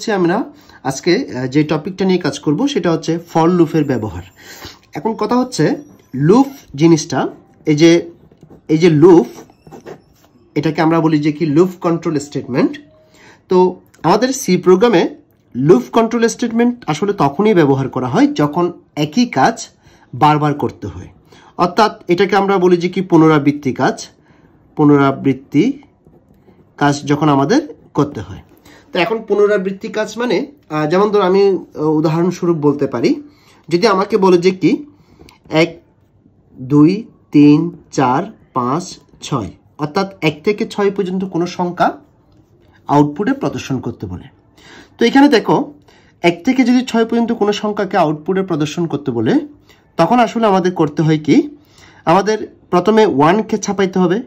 হচ্ছে আমরা আজকে যে টপিকটা নিয়ে কাজ করব সেটা হচ্ছে ফল লুফের ব্যবহার এখন কথা হচ্ছে লুফ জিনিসটা এই যে এই যে লুফ এটাকে আমরা বলি যে কি লুফ কন্ট্রোল স্টেটমেন্ট তো আমাদের সি প্রোগ্রামে লুফ কন্ট্রোল স্টেটমেন্ট আসলে তখনই ব্যবহার করা হয় যখন একই কাজ বারবার করতে হয় অর্থাৎ এটাকে আমরা বলি যে কি পুনরাবৃত্তি কাজ পুনরাবৃত্তি কাজ যখন আমাদের করতে হয় তো এখন পুনরাবৃত্তি কাজ মানে যেমন ধর আমি উদাহরণস্বরূপ বলতে পারি যদি আমাকে বলে যে কি এক দুই তিন চার পাঁচ ছয় অর্থাৎ এক থেকে ছয় পর্যন্ত কোনো সংখ্যা আউটপুটে প্রদর্শন করতে বলে তো এখানে দেখো এক থেকে যদি ছয় পর্যন্ত কোনো সংখ্যাকে আউটপুটে প্রদর্শন করতে বলে তখন আসলে আমাদের করতে হয় কি আমাদের প্রথমে ওয়ানকে ছাপাইতে হবে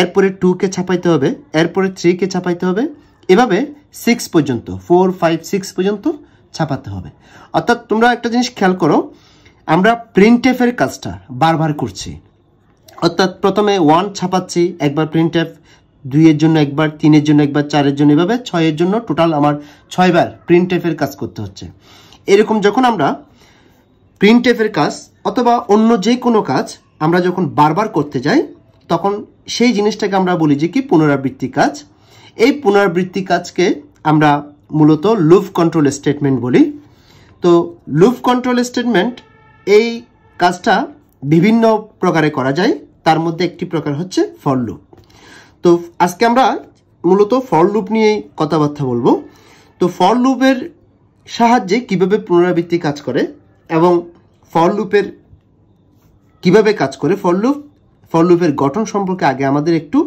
এরপরে টুকে ছাপাইতে হবে এরপরে থ্রিকে ছাপাইতে হবে এভাবে সিক্স পর্যন্ত ফোর ফাইভ সিক্স পর্যন্ত ছাপাতে হবে অর্থাৎ তোমরা একটা জিনিস খেয়াল করো আমরা প্রিন্টেফের কাজটা বারবার করছি অর্থাৎ প্রথমে ওয়ান ছাপাচ্ছি একবার প্রিন্ট এফ দুইয়ের জন্য একবার তিনের জন্য একবার চারের জন্য এভাবে ছয়ের জন্য টোটাল আমার ছয়বার প্রিন্টেফের কাজ করতে হচ্ছে এরকম যখন আমরা প্রিন্টেফের কাজ অথবা অন্য যে কোনো কাজ আমরা যখন বারবার করতে যাই তখন সেই জিনিসটাকে আমরা বলি যে কি পুনরাবৃত্তি কাজ এই পুনরাবৃত্তি কাজকে আমরা মূলত লুভ কন্ট্রোল স্টেটমেন্ট বলি তো লুভ কন্ট্রোল স্টেটমেন্ট এই কাজটা বিভিন্ন প্রকারে করা যায় তার মধ্যে একটি প্রকার হচ্ছে ফল লুপ তো আজকে আমরা মূলত ফল লুপ নিয়ে কথাবার্তা বলবো তো ফল লুপের সাহায্যে কিভাবে পুনরাবৃত্তি কাজ করে এবং ফল লুপের কীভাবে কাজ করে ফল লুপ ফল লুপের গঠন সম্পর্কে আগে আমাদের একটু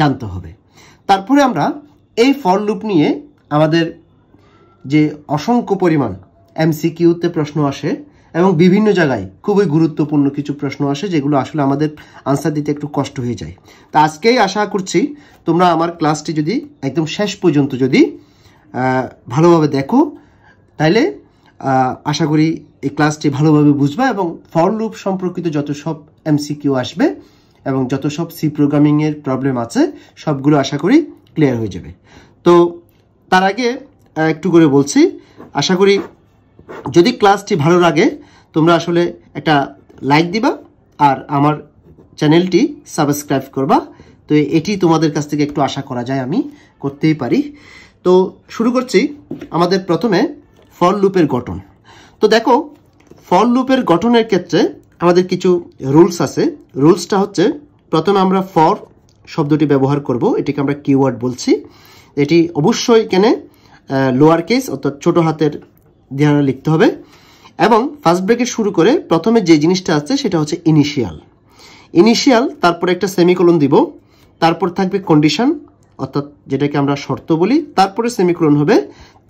জানতে হবে তারপরে আমরা এই ফর লুপ নিয়ে আমাদের যে অসংখ্য পরিমাণ এমসিকিউতে প্রশ্ন আসে এবং বিভিন্ন জায়গায় খুবই গুরুত্বপূর্ণ কিছু প্রশ্ন আসে যেগুলো আসলে আমাদের আনসার দিতে একটু কষ্ট হয়ে যায় তা আজকেই আশা করছি তোমরা আমার ক্লাসটি যদি একদম শেষ পর্যন্ত যদি ভালোভাবে দেখো তাহলে আশা করি এই ক্লাসটি ভালোভাবে বুঝবা এবং ফর লুপ সম্পর্কিত যত সব এমসিকিউ আসবে এবং যত সব সি প্রোগ্রামিংয়ের প্রবলেম আছে সবগুলো আশা করি ক্লিয়ার হয়ে যাবে তো তার আগে একটু করে বলছি আশা করি যদি ক্লাসটি ভালো লাগে তোমরা আসলে একটা লাইক দিবা আর আমার চ্যানেলটি সাবস্ক্রাইব করবা তো এটি তোমাদের কাছ থেকে একটু আশা করা যায় আমি করতেই পারি তো শুরু করছি আমাদের প্রথমে ফল লুপের গঠন তো দেখো ফল লুপের গঠনের ক্ষেত্রে আমাদের কিছু রুলস আছে রুলসটা হচ্ছে প্রথমে আমরা ফর শব্দটি ব্যবহার করব এটিকে আমরা কিওয়ার্ড বলছি এটি অবশ্যই এখানে লোয়ার কেস অর্থাৎ ছোট হাতের ধ্যানে লিখতে হবে এবং ফার্স্ট ব্রেকে শুরু করে প্রথমে যে জিনিসটা আছে সেটা হচ্ছে ইনিশিয়াল ইনিশিয়াল তারপরে একটা সেমিকোলন দিব তারপর থাকবে কন্ডিশন অর্থাৎ যেটাকে আমরা শর্ত বলি তারপরে সেমিকোলন হবে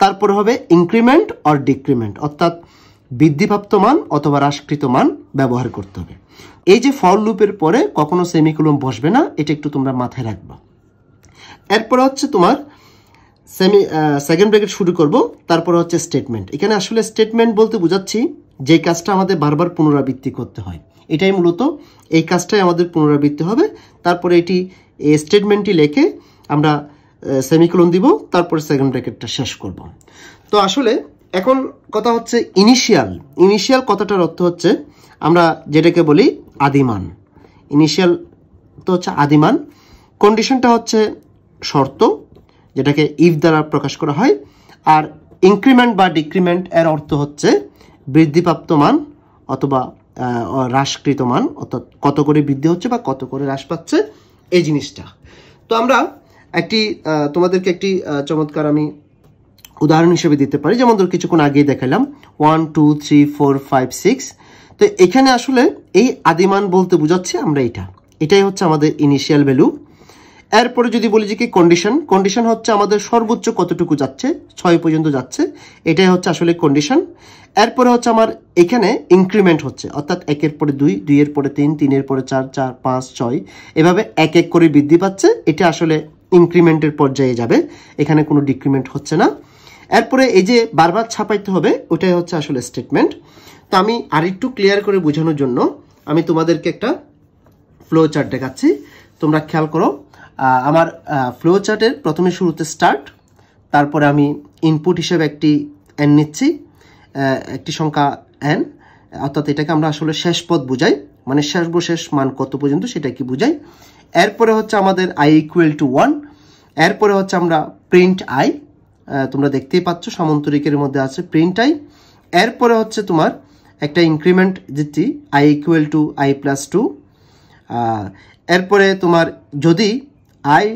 তারপর হবে ইনক্রিমেন্ট অর ডিক্রিমেন্ট অর্থাৎ বৃদ্ধিপ্রাপ্ত মান অথবা হ্রাসকৃত মান ব্যবহার করতে হবে এই যে ফল লুপের পরে কখনো সেমিকুলম বসবে না এটা একটু তোমরা মাথায় রাখবা এরপর হচ্ছে তোমার সেমি সেকেন্ড ব্র্যাকেট শুরু করব তারপর হচ্ছে স্টেটমেন্ট এখানে আসলে স্টেটমেন্ট বলতে বোঝাচ্ছি যে কাজটা আমাদের বারবার পুনরাবৃত্তি করতে হয় এটাই মূলত এই কাজটাই আমাদের পুনরাবৃত্তি হবে তারপরে এটি এই স্টেটমেন্টটি লেখে আমরা সেমিকুলন দিব তারপরে সেকেন্ড ব্রেকেটটা শেষ করব তো আসলে এখন কথা হচ্ছে ইনিশিয়াল ইনিশিয়াল কথাটার অর্থ হচ্ছে আমরা যেটাকে বলি আদিমান ইনিশিয়াল তো হচ্ছে আদিমান কন্ডিশনটা হচ্ছে শর্ত যেটাকে ইফ দ্বারা প্রকাশ করা হয় আর ইনক্রিমেন্ট বা ডিক্রিমেন্ট এর অর্থ হচ্ছে বৃদ্ধিপ্রাপ্ত মান অথবা হ্রাসকৃত মান অর্থাৎ কত করে বৃদ্ধি হচ্ছে বা কত করে হ্রাস পাচ্ছে এই জিনিসটা তো আমরা একটি তোমাদেরকে একটি চমৎকার আমি উদাহরণ হিসেবে দিতে পারি যেমন ধর কিছুক্ষণ আগেই দেখালাম one two three four five six তো এখানে আসলে এই আদিমান বলতে বুঝাচ্ছি আমরা এটা এটাই হচ্ছে আমাদের ইনিশিয়াল ভ্যালু এরপরে যদি বলি যে কি কন্ডিশন কন্ডিশন হচ্ছে আমাদের সর্বোচ্চ কতটুকু যাচ্ছে ছয় পর্যন্ত যাচ্ছে এটাই হচ্ছে আসলে কন্ডিশন এরপরে হচ্ছে আমার এখানে ইনক্রিমেন্ট হচ্ছে অর্থাৎ একের পরে দুই দুইয়ের পরে তিন তিনের পরে চার চার পাঁচ ছয় এভাবে এক এক করে বৃদ্ধি পাচ্ছে এটা আসলে ইনক্রিমেন্টের পর্যায়ে যাবে এখানে কোনো ডিক্রিমেন্ট হচ্ছে না এরপরে এই যে বারবার ছাপাইতে হবে ওটাই হচ্ছে আসলে স্টেটমেন্ট তো আমি আরেকটু ক্লিয়ার করে বোঝানোর জন্য আমি তোমাদেরকে একটা ফ্লো চার্ট দেখাচ্ছি তোমরা খেয়াল করো আমার ফ্লো চার্টের প্রথমে শুরুতে স্টার্ট তারপরে আমি ইনপুট হিসেবে একটি এন নিচ্ছি একটি সংখ্যা এন অর্থাৎ এটাকে আমরা আসলে শেষ পদ বুঝাই মানে সর্বশেষ মান কত পর্যন্ত সেটা কি বুঝাই এরপরে হচ্ছে আমাদের আই ইকুয়াল টু ওয়ান এরপরে হচ্ছে আমরা প্রিন্ট আই তোমরা দেখতেই পাচ্ছ সামন্তরিকের মধ্যে আছে আই এরপরে হচ্ছে তোমার একটা ইনক্রিমেন্ট দিচ্ছি I equal to I plus two এরপরে তোমার যদি I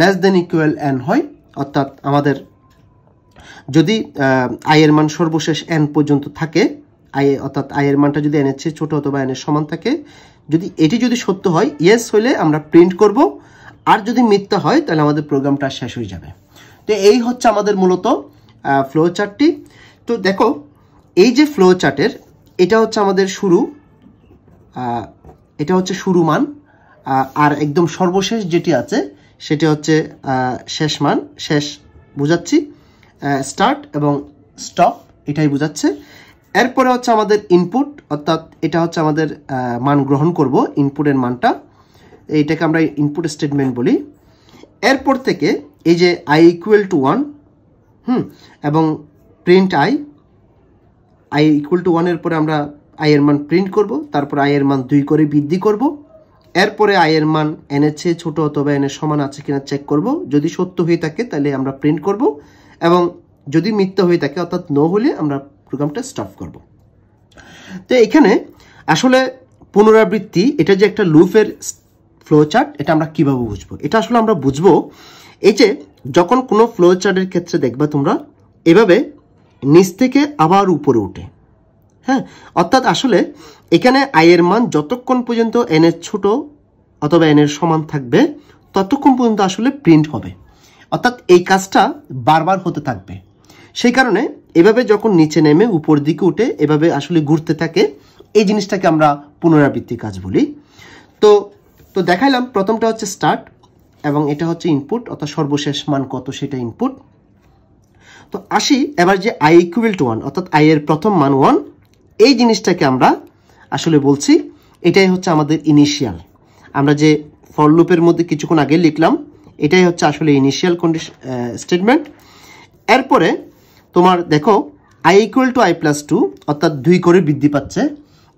less than equal N হয় অর্থাৎ আমাদের যদি আইয়ের মান সর্বশেষ এন পর্যন্ত থাকে আই অর্থাৎ এর মানটা যদি এনের চেয়ে ছোটো অথবা এনের সমান থাকে যদি এটি যদি সত্য হয় ইয়েস হইলে আমরা প্রিন্ট করব আর যদি মিথ্যা হয় তাহলে আমাদের প্রোগ্রামটা শেষ হয়ে যাবে তো এই হচ্ছে আমাদের মূলত ফ্লো চার্টটি তো দেখো এই যে ফ্লো চার্টের এটা হচ্ছে আমাদের শুরু এটা হচ্ছে শুরু মান আর একদম সর্বশেষ যেটি আছে সেটি হচ্ছে শেষ মান শেষ বোঝাচ্ছি স্টার্ট এবং স্টপ এটাই বোঝাচ্ছে এরপরে হচ্ছে আমাদের ইনপুট অর্থাৎ এটা হচ্ছে আমাদের মান গ্রহণ করব ইনপুটের মানটা এটাকে আমরা ইনপুট স্টেটমেন্ট বলি এরপর থেকে এই যে আই ইকুয়াল টু ওয়ান হুম এবং print I I equal to ওয়ানের পরে আমরা এর মান প্রিন্ট করব তারপর এর মান দুই করে বৃদ্ধি করব এরপরে আয়ের মান এনে চেয়ে ছোটো অথবা এনের সমান আছে কিনা চেক করব যদি সত্য হয়ে থাকে তাহলে আমরা প্রিন্ট করব এবং যদি মিথ্যা হয়ে থাকে অর্থাৎ ন হলে আমরা প্রোগ্রামটা স্টপ করব তো এখানে আসলে পুনরাবৃত্তি এটা যে একটা লুফের ফ্লো চার্ট এটা আমরা কীভাবে বুঝবো এটা আসলে আমরা বুঝবো এই যে যখন কোনো ফ্লো চার্টের ক্ষেত্রে দেখবা তোমরা এভাবে নিচ থেকে আবার উপরে উঠে হ্যাঁ অর্থাৎ আসলে এখানে আয়ের মান যতক্ষণ পর্যন্ত এনের ছোট অথবা এনের সমান থাকবে ততক্ষণ পর্যন্ত আসলে প্রিন্ট হবে অর্থাৎ এই কাজটা বারবার হতে থাকবে সেই কারণে এভাবে যখন নিচে নেমে উপর দিকে উঠে এভাবে আসলে ঘুরতে থাকে এই জিনিসটাকে আমরা পুনরাবৃত্তি কাজ বলি তো তো দেখাইলাম প্রথমটা হচ্ছে স্টার্ট এবং এটা হচ্ছে ইনপুট অর্থাৎ সর্বশেষ মান কত সেটা ইনপুট তো আসি এবার যে আই ইকুয়াল টু ওয়ান অর্থাৎ আই এর প্রথম মান ওয়ান এই জিনিসটাকে আমরা আসলে বলছি এটাই হচ্ছে আমাদের ইনিশিয়াল আমরা যে ফললুপের মধ্যে কিছুক্ষণ আগে লিখলাম এটাই হচ্ছে আসলে ইনিশিয়াল কন্ডিশন স্টেটমেন্ট এরপরে তোমার দেখো I equal to I plus two অর্থাৎ দুই করে বৃদ্ধি পাচ্ছে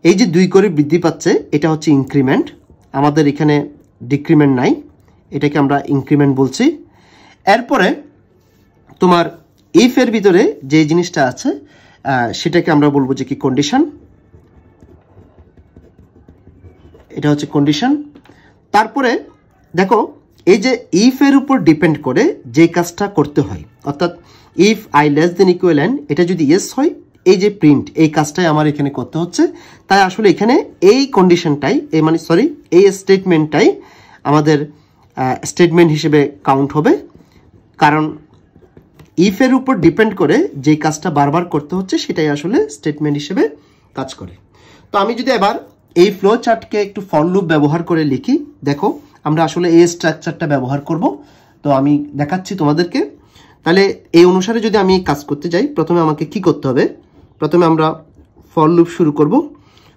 এই যে দুই করে বৃদ্ধি পাচ্ছে এটা হচ্ছে ইনক্রিমেন্ট আমাদের এখানে ডিক্রিমেন্ট নাই এটাকে আমরা ইনক্রিমেন্ট বলছি এরপরে তোমার ইফের ভিতরে যে জিনিসটা আছে সেটাকে আমরা বলবো যে কি কন্ডিশন এটা হচ্ছে কন্ডিশন তারপরে দেখো এই যে ইফের উপর ডিপেন্ড করে যে কাজটা করতে হয় অর্থাৎ if I less than equal and এটা যদি ইয়েস হয় এই যে প্রিন্ট এই কাজটাই আমার এখানে করতে হচ্ছে তাই আসলে এখানে এই কন্ডিশনটাই এই মানে সরি এই স্টেটমেন্টটাই আমাদের স্টেটমেন্ট হিসেবে কাউন্ট হবে কারণ ইফের উপর ডিপেন্ড করে যেই কাজটা বারবার করতে হচ্ছে সেটাই আসলে স্টেটমেন্ট হিসেবে কাজ করে তো আমি যদি এবার এই ফ্লো চার্টকে একটু ফর লুপ ব্যবহার করে লিখি দেখো আমরা আসলে এই স্ট্রাকচারটা ব্যবহার করব তো আমি দেখাচ্ছি তোমাদেরকে তাহলে এই অনুসারে যদি আমি কাজ করতে যাই প্রথমে আমাকে কি করতে হবে প্রথমে আমরা ফর লুপ শুরু করব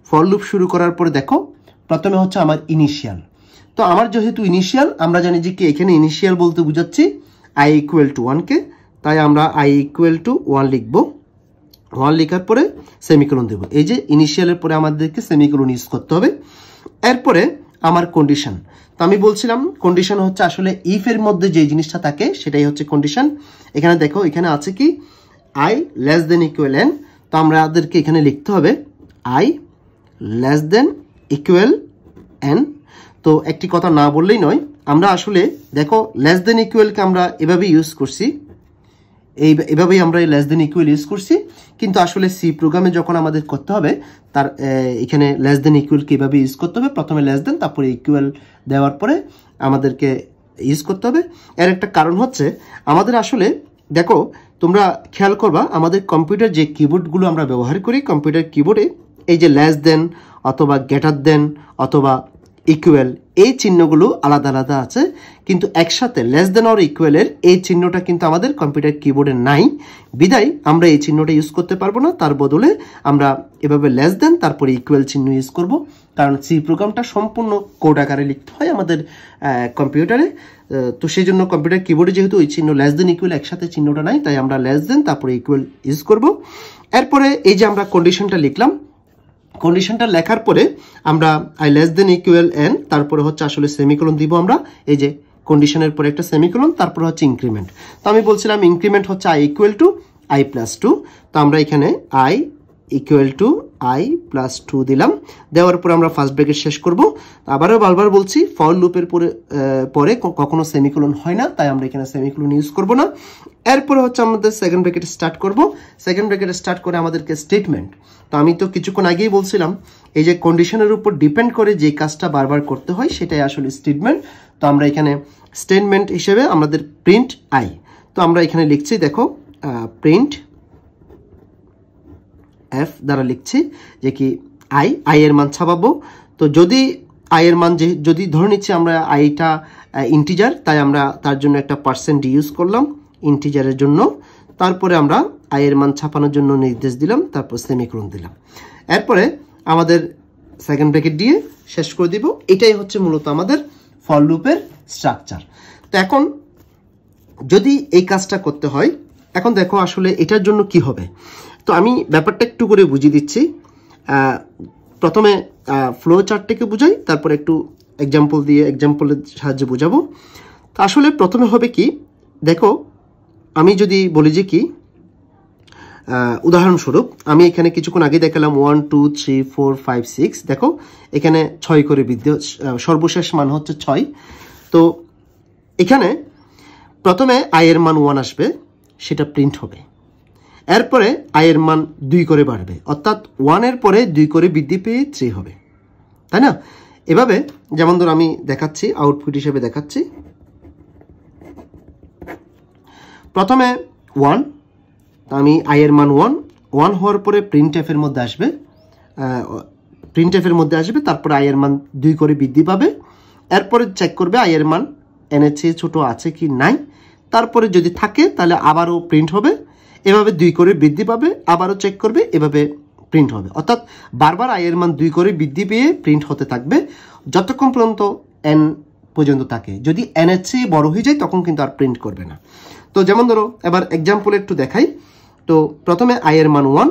ফললুপ লুপ শুরু করার পরে দেখো প্রথমে হচ্ছে আমার ইনিশিয়াল তো আমার যেহেতু ইনিশিয়াল আমরা জানি যে কি এখানে ইনিশিয়াল বলতে বুঝাচ্ছি আই ইকুয়াল টু ওয়ানকে তাই আমরা আই ইকুয়াল টু ওয়ান লিখবো ওয়ান লেখার পরে সেমিকলন দেব এই যে ইনিশিয়ালের পরে আমাদেরকে সেমিকলন ইউজ করতে হবে এরপরে আমার কন্ডিশন তো আমি বলছিলাম কন্ডিশন হচ্ছে আসলে ইফের মধ্যে যে জিনিসটা থাকে সেটাই হচ্ছে কন্ডিশন এখানে দেখো এখানে আছে কি I less than equal N তো আমাদেরকে এখানে লিখতে হবে I less than equal N তো একটি কথা না বললেই নয় আমরা আসলে দেখো লেস দেন ইকুয়েলকে আমরা এভাবেই ইউজ করছি এই এভাবেই আমরা এই লেস দেন ইকুয়েল ইউজ করছি কিন্তু আসলে সি প্রোগ্রামে যখন আমাদের করতে হবে তার এখানে লেস দেন ইকুয়েলকে এভাবে ইউজ করতে হবে প্রথমে লেস দেন তারপরে ইকুয়েল দেওয়ার পরে আমাদেরকে ইউজ করতে হবে এর একটা কারণ হচ্ছে আমাদের আসলে দেখো তোমরা খেয়াল করবা আমাদের কম্পিউটার যে কিবোর্ডগুলো আমরা ব্যবহার করি কম্পিউটার কিবোর্ডে এই যে ল্যাস দেন অথবা গেটার দেন অথবা ইকুয়াল এই চিহ্নগুলো আলাদা আলাদা আছে কিন্তু একসাথে লেস দেন অর ইকুয়ালের এই চিহ্নটা কিন্তু আমাদের কম্পিউটার কিবোর্ডে নাই বিদায় আমরা এই চিহ্নটা ইউজ করতে পারবো না তার বদলে আমরা এভাবে লেস দেন তারপরে ইকুয়াল চিহ্ন ইউজ করব কারণ সি প্রোগ্রামটা সম্পূর্ণ কোড আকারে লিখতে হয় আমাদের কম্পিউটারে তো সেই জন্য কম্পিউটার কিবোর্ডে যেহেতু ওই চিহ্ন লেস দেন ইকুয়াল একসাথে চিহ্নটা নাই তাই আমরা লেস দেন তারপরে ইকুয়াল ইউজ করব এরপরে এই যে আমরা কন্ডিশনটা লিখলাম কন্ডিশনটা লেখার পরে আমরা i less than equal n তারপরে হচ্ছে আসলে সেমিকোলন দিব আমরা এই যে কন্ডিশনের পরে একটা সেমিকোলন তারপরে হচ্ছে ইনক্রিমেন্ট তো আমি বলছিলাম ইনক্রিমেন্ট হচ্ছে i equal to I plus two তো আমরা এখানে i equal to I plus two দিলাম দেওয়ার পর আমরা ফার্স্ট ব্রেকেট শেষ করব আবারও বারবার বলছি ফল লুপের পরে পরে কখনো সেমিকুলন হয় না তাই আমরা এখানে সেমিকুলন ইউজ করব না এরপরে হচ্ছে আমাদের সেকেন্ড ব্রেকেট স্টার্ট করব সেকেন্ড ব্রেকেট স্টার্ট করে আমাদেরকে স্টেটমেন্ট তো আমি তো কিছুক্ষণ আগেই বলছিলাম এই যে কন্ডিশনের উপর ডিপেন্ড করে যে কাজটা বারবার করতে হয় সেটাই আসলে স্টেটমেন্ট তো আমরা এখানে স্টেটমেন্ট হিসেবে আমাদের প্রিন্ট আই তো আমরা এখানে লিখছি দেখো প্রিন্ট এফ দ্বারা লিখছি যে কি আই আই এর মান ছাপাবো তো যদি আই এর মান যে যদি ধরে নিচ্ছি আমরা আইটা ইন্টিজার তাই আমরা তার জন্য একটা পার্সেন্ট ইউজ করলাম ইন্টিজারের জন্য তারপরে আমরা আইয়ের মান ছাপানোর জন্য নির্দেশ দিলাম তারপর সেমিক্রোন দিলাম এরপরে আমাদের সেকেন্ড ব্র্যাকেট দিয়ে শেষ করে দিব এটাই হচ্ছে মূলত আমাদের ফল লুপের স্ট্রাকচার তো এখন যদি এই কাজটা করতে হয় এখন দেখো আসলে এটার জন্য কি হবে তো আমি ব্যাপারটা একটু করে বুঝিয়ে দিচ্ছি প্রথমে ফ্লো চার্টটাকে বুঝাই তারপর একটু এক্সাম্পল দিয়ে এক্সাম্পলের সাহায্যে বোঝাবো তো আসলে প্রথমে হবে কি দেখো আমি যদি বলি যে কি উদাহরণস্বরূপ আমি এখানে কিছুক্ষণ আগে দেখালাম one two three four five six দেখো এখানে ছয় করে বৃদ্ধি সর্বশেষ মান হচ্ছে ছয় তো এখানে প্রথমে আয়ের মান ওয়ান আসবে সেটা প্রিন্ট হবে এরপরে আয়ের মান দুই করে বাড়বে অর্থাৎ ওয়ানের পরে দুই করে বৃদ্ধি পেয়ে থ্রি হবে তাই না এভাবে যেমন ধর আমি দেখাচ্ছি আউটপুট হিসেবে দেখাচ্ছি প্রথমে ওয়ান আমি আয়ের মান ওয়ান ওয়ান হওয়ার পরে প্রিন্ট এফের মধ্যে আসবে প্রিন্ট এফের মধ্যে আসবে তারপরে আয়ের মান দুই করে বৃদ্ধি পাবে এরপরে চেক করবে আয়ের মান এনেছে ছোট আছে কি নাই তারপরে যদি থাকে তাহলে আবারও প্রিন্ট হবে এভাবে দুই করে বৃদ্ধি পাবে আবারও চেক করবে এভাবে প্রিন্ট হবে অর্থাৎ বারবার আয়ের মান দুই করে বৃদ্ধি পেয়ে প্রিন্ট হতে থাকবে যতক্ষণ পর্যন্ত এন পর্যন্ত থাকে যদি এন এর চেয়ে বড় হয়ে যায় তখন কিন্তু আর প্রিন্ট করবে না তো যেমন ধরো এবার এক্সাম্পল একটু দেখাই তো প্রথমে আয়ের মান ওয়ান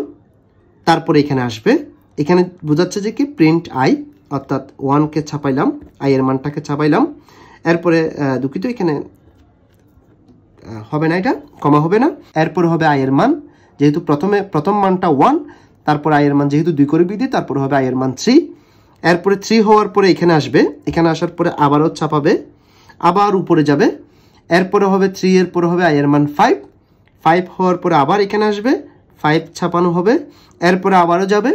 তারপরে এখানে আসবে এখানে বোঝাচ্ছে যে কি প্রিন্ট আই অর্থাৎ ওয়ানকে ছাপাইলাম আয়ের মানটাকে ছাপাইলাম এরপরে দুঃখিত এখানে হবে না এটা কমা হবে না এরপর হবে আয়ের মান যেহেতু প্রথমে প্রথম মানটা ওয়ান তারপর আয়ের মান যেহেতু দুই করে বৃদ্ধি তারপর হবে আয়ের মান থ্রি এরপরে থ্রি হওয়ার পরে এখানে আসবে এখানে আসার পরে আবারও ছাপাবে আবার উপরে যাবে এরপরে হবে থ্রি এর পরে হবে আয়ের মান ফাইভ ফাইভ হওয়ার পরে আবার এখানে আসবে ফাইভ ছাপানো হবে এরপরে আবারও যাবে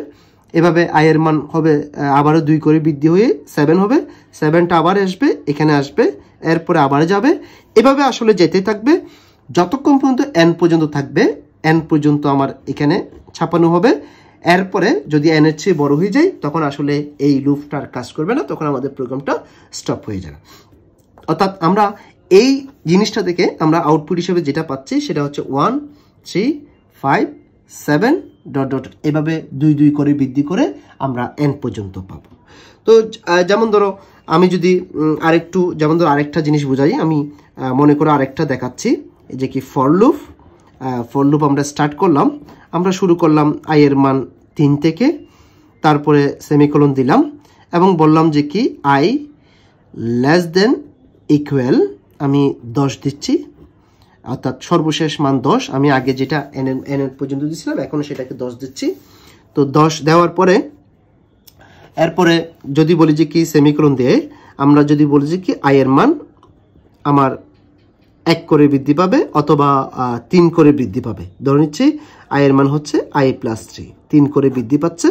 এভাবে আয়ের মান হবে আবারও দুই করে বৃদ্ধি হয়ে সেভেন হবে সেভেনটা আবার আসবে এখানে আসবে এরপরে আবার যাবে এভাবে আসলে যেতে থাকবে যতক্ষণ পর্যন্ত এন পর্যন্ত থাকবে এন পর্যন্ত আমার এখানে ছাপানো হবে এরপরে যদি এন এর চেয়ে বড় হয়ে যায় তখন আসলে এই লুফটার কাজ করবে না তখন আমাদের প্রোগ্রামটা স্টপ হয়ে যাবে অর্থাৎ আমরা এই জিনিসটা থেকে আমরা আউটপুট হিসেবে যেটা পাচ্ছি সেটা হচ্ছে one three five seven dot dot এভাবে দুই দুই করে বৃদ্ধি করে আমরা এন পর্যন্ত পাবো তো যেমন ধরো আমি যদি আরেকটু যেমন ধর আরেকটা জিনিস বোঝাই আমি মনে করে আরেকটা দেখাচ্ছি যে কি ফরলুপ ফরলুপ আমরা স্টার্ট করলাম আমরা শুরু করলাম আয়ের মান তিন থেকে তারপরে সেমিকোলন দিলাম এবং বললাম যে কি আই লেস দেন ইকুয়াল আমি দশ দিচ্ছি অর্থাৎ সর্বশেষ মান দশ আমি আগে যেটা এন এন পর্যন্ত দিচ্ছিলাম এখন সেটাকে দশ দিচ্ছি তো দশ দেওয়ার পরে এরপরে যদি বলি যে কি সেমিকোলন দিয়ে আমরা যদি বলি যে কি আয়ের মান আমার এক করে বৃদ্ধি পাবে অথবা তিন করে বৃদ্ধি পাবে ধরে নিচ্ছি আয়ের মান হচ্ছে আই প্লাস থ্রি তিন করে বৃদ্ধি পাচ্ছে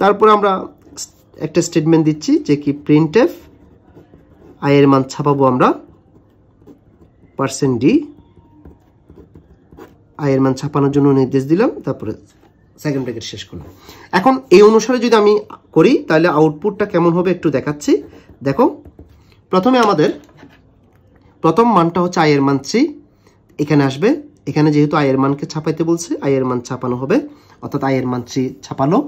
তারপরে আমরা একটা স্টেটমেন্ট দিচ্ছি যে কি প্রিন্ট এফ আয়ের মান ছাপাবো আমরা পার্সেন্ট ডি আয়ের মান ছাপানোর জন্য নির্দেশ দিলাম তারপরে সেকেন্ড ব্র্যাকেট শেষ করলো এখন এই অনুসারে যদি আমি করি তাহলে আউটপুটটা কেমন হবে একটু দেখাচ্ছি দেখো প্রথমে আমাদের প্রথম মানটা হচ্ছে আয়ের মান থ্রি এখানে আসবে এখানে যেহেতু আয়ের মানকে ছাপাইতে বলছে আয়ের মান ছাপানো হবে অর্থাৎ আয়ের মান থ্রি ছাপালো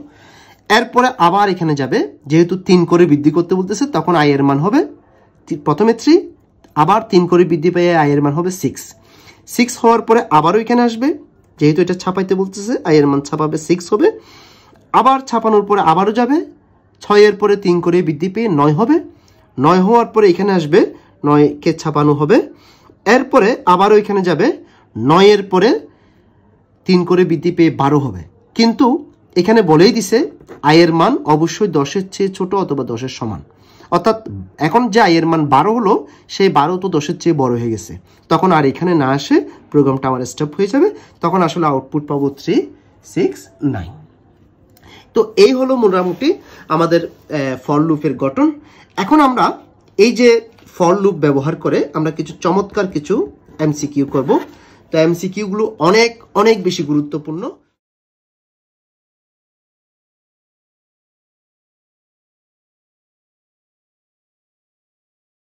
এরপরে আবার এখানে যাবে যেহেতু তিন করে বৃদ্ধি করতে বলতেছে তখন আয়ের মান হবে প্রথমে থ্রি আবার তিন করে বৃদ্ধি পেয়ে আয়ের মান হবে সিক্স সিক্স হওয়ার পরে আবারও এখানে আসবে যেহেতু এটা ছাপাইতে বলতেছে আই এর মান ছাপাবে সিক্স হবে আবার ছাপানোর পরে আবারও যাবে ছয়ের পরে তিন করে বৃদ্ধি পেয়ে নয় হবে নয় হওয়ার পরে এখানে আসবে নয়কে ছাপানো হবে এরপরে আবারও এখানে যাবে নয়ের পরে তিন করে বৃদ্ধি পেয়ে বারো হবে কিন্তু এখানে বলেই দিছে আয়ের মান অবশ্যই দশের চেয়ে ছোট অথবা দশের সমান অর্থাৎ এখন যা এর মান বারো হলো সেই বারো তো দশের চেয়ে বড় হয়ে গেছে তখন আর এখানে না আসে প্রোগ্রামটা আমার স্টপ হয়ে যাবে তখন আসলে আউটপুট পাবো থ্রি সিক্স নাইন তো এই হলো মোটামুটি আমাদের ফল লুপের গঠন এখন আমরা এই যে ফল লুপ ব্যবহার করে আমরা কিছু চমৎকার কিছু এমসিকিউ করবো তো এমসিকিউগুলো অনেক অনেক বেশি গুরুত্বপূর্ণ